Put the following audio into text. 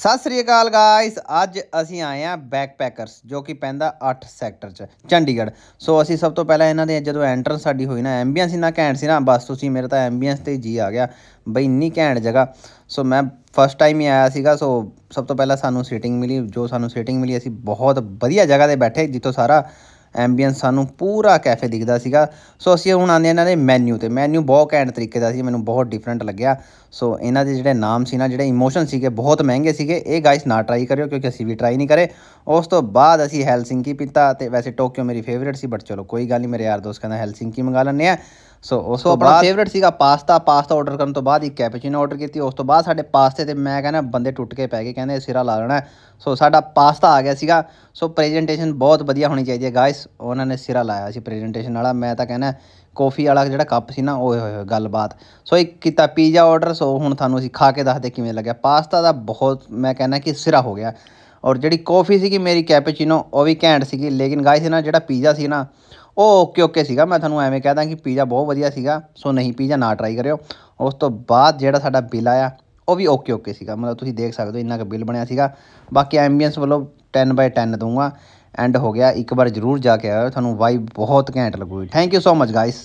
ਸਤਿ ਸ੍ਰੀ ਅਕਾਲ ਗਾਇਸ ਅੱਜ ਅਸੀਂ ਆਏ ਆ ਬੈਕਪੈਕਰਸ ਜੋ ਕਿ ਪੈਂਦਾ 8 ਸੈਕਟਰ ਚ ਚੰਡੀਗੜ੍ਹ ਸੋ ਅਸੀਂ ਸਭ ਤੋਂ ਪਹਿਲਾਂ ਇਹਨਾਂ ਦੇ ਜਦੋਂ ਐਂਟਰ ਸਾਡੀ ਹੋਈ ਨਾ ਐਂਬੀਅੰਸ ਇਨਾ ਘੈਂਟ ਸੀ ਨਾ ਬਸ ਤੁਸੀਂ ਮੇਰੇ ਤਾਂ ਐਂਬੀਅੰਸ ਤੇ ਜੀ ਆ ਗਿਆ ਬਈ ਇੰਨੀ ਘੈਂਟ ਜਗ੍ਹਾ ਸੋ ਮੈਂ ਫਸਟ ਟਾਈਮ ਹੀ ਆਇਆ ਸੀਗਾ ਸੋ ਸਭ ਤੋਂ ਪਹਿਲਾਂ ਸਾਨੂੰ ਸੀਟਿੰਗ ਮਿਲੀ ਜੋ ਸਾਨੂੰ ਸੀਟਿੰਗ ਮਿਲੀ ਅਸੀਂ ਬਹੁਤ ਵਧੀਆ ਜਗ੍ਹਾ ਤੇ ਬੈਠੇ ਜਿੱਥੋਂ ਸਾਰਾ ਐਂਬੀਅੰਸ ਸਾਨੂੰ ਪੂਰਾ ਕੈਫੇ ਦਿਖਦਾ ਸੀਗਾ ਸੋ ਅਸੀਂ ਹੁਣ ਆਂਦੇ ਇਹਨਾਂ ਦੇ ਮੈਨੂ ਤੇ ਮੈਨੂ ਬਹੁਤ ਕੈਂਡ ਤਰੀਕੇ ਦਾ ਸੀ ਮੈਨੂੰ ਬਹੁਤ ਡਿਫਰੈਂਟ ਲੱਗਿਆ ਸੋ ਇਹਨਾਂ ਦੇ ਜਿਹੜੇ ਨਾਮ ਸੀ ਨਾ ਜਿਹੜੇ ਇਮੋਸ਼ਨ ਸੀਗੇ ਬਹੁਤ ਮਹਿੰਗੇ ਸੀਗੇ ਇਹ ਗਾਇਸ ਨਾ ਟਰਾਈ ਕਰਿਓ ਕਿਉਂਕਿ ਅਸੀਂ ਵੀ ਟਰਾਈ ਨਹੀਂ ਕਰੇ ਉਸ ਤੋਂ ਬਾਅਦ ਅਸੀਂ ਹੈਲਸਿੰਕੀ ਪੀਤਾ ਤੇ ਵੈਸੇ ਟੋਕੀਓ ਮੇਰੀ ਫੇਵਰਿਟ ਸੀ ਬਟ ਚਲੋ ਕੋਈ ਗੱਲ ਨਹੀਂ ਮੇਰੇ ਯਾਰ ਦੋਸਤ ਕਹਿੰਦਾ ਹੈਲਸਿੰਕੀ ਮੰਗਾ ਲੈਣੇ ਆ ਸੋ ਉਸ ਤੋਂ ਬਾਅਦ ਫੇਵਰਿਟ ਸੀਗਾ ਪਾਸਤਾ ਪਾਸਤਾ ਆਰਡਰ ਕਰਨ ਤੋਂ ਬਾਅਦ ਇੱਕ ਕੈਪਚੀਨੋ ਆਰਡਰ ਕੀਤੀ ਉਸ ਤੋਂ ਬਾਅਦ ਸਾਡੇ ਪਾਸਤੇ ਤੇ ਮੈਂ ਕਹਿੰਦਾ ਬੰਦੇ ਟੁੱਟ ਕੇ ਪੈ ਗਏ ਕਹਿੰਦੇ ਸਿਰਾ ਲਾ ਲੈਣਾ ਸੋ ਸਾਡਾ ਪਾਸਤਾ ਆ ਗਿਆ ਸੀਗਾ ਸੋ ਪ੍ਰੈਜੈਂਟੇਸ਼ਨ ਬਹੁਤ ਵਧੀਆ ਹੋਣੀ ਚਾਹੀਦੀ ਹੈ ਗਾਇਸ ਉਹਨਾਂ ਨੇ ਸਿਰਾ ਲਾਇਆ ਸੀ ਪ੍ਰੈਜੈਂਟੇਸ਼ਨ ਵਾਲਾ ਮੈਂ ਤਾਂ ਕਹਿੰਦਾ ਕਾਫੀ ਵਾਲਾ ਜਿਹੜਾ ਕੱਪ ਸੀ ਨਾ ਓਏ ਹੋਏ ਗੱਲਬਾਤ ਸੋ ਇੱਕ ਕੀਤਾ ਪੀਜ਼ਾ ਆਰਡਰ ਸੋ ਹੁਣ ਤੁਹਾਨੂੰ ਅਸੀਂ ਖਾ ਕੇ ਦੱਸਦੇ ਕਿਵੇਂ ਲੱਗਿਆ ਪਾਸਤਾ ਦਾ ਬਹੁਤ ਮੈਂ ਕਹਿੰਦਾ ਕਿ ਸਿਰਾ ਹੋ ਗਿਆ ਔਰ ਜਿਹੜੀ ਕਾਫੀ ਸੀਗੀ ਮੇਰੀ ਕੈਪੇਚੀਨੋ ਉਹ ਵੀ ਘੈਂਟ ਸੀਗੀ ਲੇਕਿਨ ਗਾਇਸ ਇਹਨਾਂ ਜਿਹੜਾ ਪੀਜ਼ਾ ਸੀ ਨਾ ਉਹ ਓਕੇ ਓਕੇ ਸੀਗਾ ਮੈਂ ਤੁਹਾਨੂੰ ਐਵੇਂ ਕਹਦਾ ਕਿ ਪੀਜ਼ਾ ਬਹੁਤ ਵਧੀਆ ਸੀਗਾ ਸੋ ਨਹੀਂ ਪੀਜ਼ਾ ਨਾ ਟਰਾਈ ਕਰਿਓ ਉਸ ਤੋਂ ਬਾਅਦ ਜਿਹੜਾ ਸਾਡਾ ਬਿੱਲ ਆਇਆ ਉਹ ਵੀ ਓਕੇ ਓਕੇ ਸੀਗਾ ਮਤਲਬ ਤੁਸੀਂ ਦੇਖ ਸਕਦੇ ਹੋ ਇੰਨਾ ਕ ਬਿੱਲ ਬਣਿਆ ਸੀਗਾ ਬਾਕੀ ਐਂਬੀਅੰਸ ਵੱਲੋਂ 10 ਬਾਈ 10 ਦਊਂਗਾ ਐਂਡ ਹੋ ਗਿਆ ਇੱਕ ਵਾਰ ਜ਼ਰੂਰ ਜਾ ਕੇ ਆਇਓ ਤੁਹਾਨੂੰ ਵਾਈਬ ਬਹੁਤ ਘੈਂਟ ਲੱਗੂਗੀ thank you so much guys